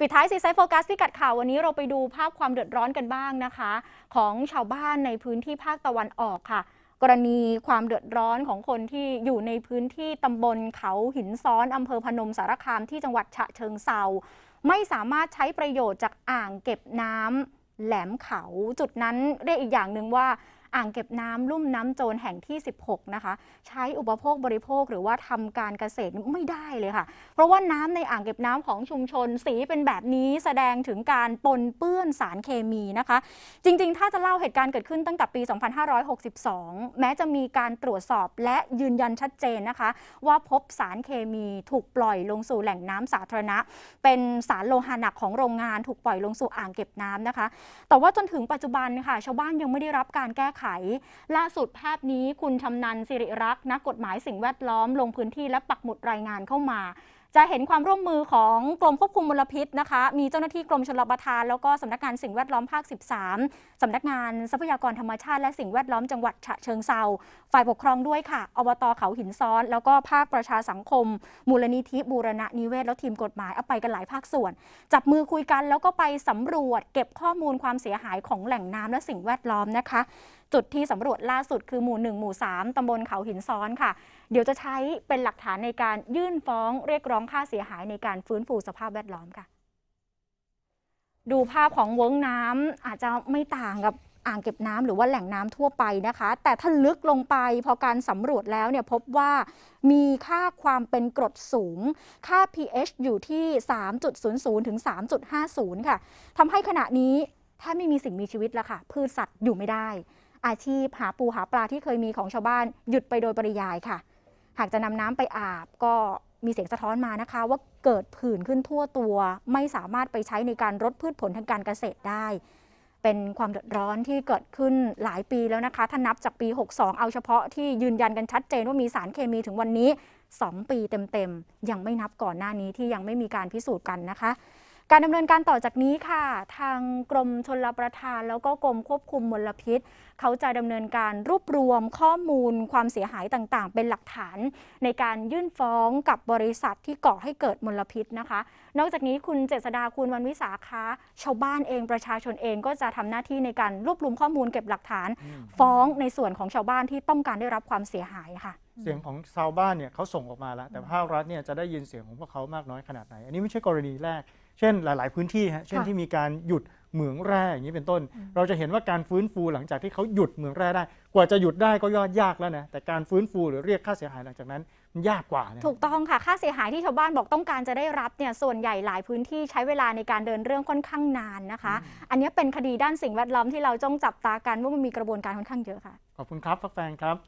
ปิดท้ายซีไซโฟกัสพิกัดข่าว วันนี้เราไปดูภาพความเดือดร้อนกันบ้างนะคะ ของชาวบ้านในพื้นที่ภาคตะวันออกค่ะ กรณีความเดือดร้อนของคนที่อยู่ในพื้นที่ตำบลเขาหินซ้อนอำเภอพนมสารคามที่จังหวัดฉะเชิงเซาไม่สามารถใช้ประโยชน์จากอ่างเก็บน้ำแหลมเขา จุดนั้นเรียกอีกอย่างหนึ่งว่าอ่างเก็บน้ำลุ่มน้ำโจรแห่งที่ 16 นะคะ ใช้อุปโภคบริโภคหรือว่าทำการเกษตรไม่ได้เลยค่ะ เพราะว่าน้ำในอ่างเก็บน้ำของชุมชนสีเป็นแบบนี้แสดงถึงการปนเปื้อนสารเคมีนะคะ จริงๆ ถ้าจะเล่าเหตุการณ์เกิดขึ้นตั้งแต่ปี 2562 แม้จะมีการตรวจสอบและยืนยันชัดเจนนะคะ ว่าพบสารเคมีถูกปล่อยลงสู่แหล่งน้ำสาธารณะ เป็นสารโลหะหนักของโรงงาน ถูกปล่อยลงสู่อ่างเก็บน้ำนะคะ แต่ว่าจนถึงปัจจุบันค่ะ ชาวบ้านยังไม่ได้รับการแก้ไขล่าสุดภาพนี้คุณชำนันสิริรักษ์นักกฎหมายสิ่งแวดล้อมลงพื้นที่และปักหมุดรายงานเข้ามา จะเห็นความร่วมมือของกรมควบคุมมลพิษนะคะ มีเจ้าหน้าที่กรมชลประทาน แล้วก็สำนักงานสิ่งแวดล้อมภาค 13สำนักงานทรัพยากรธรรมชาติและสิ่งแวดล้อม จังหวัดฉะเชิงเซาฝ่ายปกครองด้วยค่ะอบตเขาหินซ้อน แล้วก็ภาคประชาสังคม มูลนิธิ บูรณะนิเวศแล้วทีมกฎหมายเอาไปกันหลายภาคส่วนจับมือคุยกันแล้วก็ไปสำรวจ เก็บข้อมูลความเสียหายของแหล่งน้ำและสิ่งแวดล้อมนะคะจุดที่สำรวจล่าสุดคือ หมู่1หมู่ 3ตำบลเขาหินซ้อนค่ะ เดี๋ยวจะใช้เป็นหลักฐานในการยื่นฟ้องเรียกร้องค่าเสียหายในการฟื้นฟูสภาพแวดล้อมค่ะ ดูภาพของเวิ้งน้ำอาจจะไม่ต่างกับอ่างเก็บน้ำ หรือว่าแหล่งน้ำทั่วไปนะคะ แต่ถ้าลึกลงไปพอการสำรวจแล้วเนี่ยพบว่ามีค่าความเป็นกรดสูง ค่า pH อยู่ที่ 3.00ถึง3.50 ค่ะทำให้ขณะนี้แทบไม่มีสิ่งมีชีวิตแล้วค่ะ พืชสัตว์อยู่ไม่ได้อาชีพหาปูหาปลาที่เคยมีของชาวบ้านหยุดไปโดยปริยายค่ะ หากจะนำน้ำไปอาบก็มีเสียงสะท้อนมานะคะว่าเกิดผื่นขึ้นทั่วตัวไม่สามารถไปใช้ในการรดพืชผลทางการเกษตรได้ เป็นความเดือดร้อนที่เกิดขึ้นหลายปีแล้วนะคะ ถ้านับจากปี 62 เอาเฉพาะที่ยืนยันกันชัดเจนว่ามีสารเคมีถึงวันนี้ 2 ปีเต็มๆยังไม่นับก่อนหน้านี้ที่ยังไม่มีการพิสูจน์กันนะคะการดำเนินการต่อจากนี้ค่ะ ทางกรมชลประทานแล้วก็กรมควบคุมมลพิษ เขาจะดำเนินการรวบรวมข้อมูลความเสียหายต่างๆ เป็นหลักฐาน ในการยื่นฟ้องกับบริษัทที่ก่อให้เกิดมลพิษนะคะ นอกจากนี้คุณเจษดาคุณวันวิสาคะชาวบ้านเองประชาชนเองก็จะทำหน้าที่ในการรวบรวมข้อมูลเก็บหลักฐานฟ้องในส่วนของชาวบ้านที่ต้องการได้รับความเสียหายค่ะ เสียงของชาวบ้านเนี่ยเขาส่งออกมาแล้วแต่ภาครัฐเนี่ยจะได้ยินเสียงของพวกเขามากน้อยขนาดไหนอันนี้ไม่ใช่กรณีแรกเช่น หลาย ๆ พื้นที่ฮะเช่นที่มีการหยุดเหมืองแร่อย่างนี้เป็นต้น เราจะเห็นว่าการฟื้นฟูหลังจากที่เขาหยุดเหมืองแร่ได้ กว่าจะหยุดได้ก็ยอดยากแล้วนะแต่การฟื้นฟูหรือเรียกค่าเสียหายหลังจากนั้น มันยากกว่า ถูกต้องค่ะค่าเสียหายที่ชาวบ้านบอกต้องการจะได้รับเนี่ยส่วนใหญ่หลายพื้นที่ใช้เวลาในการเดินเรื่องค่อนข้างนานนะคะ อันนี้เป็นคดีด้านสิ่งแวดล้อมที่เราจ้องจับตากันว่ามันมีกระบวนการค่อนข้างเยอะค่ะขอบคุณครับฟักแฟนครับ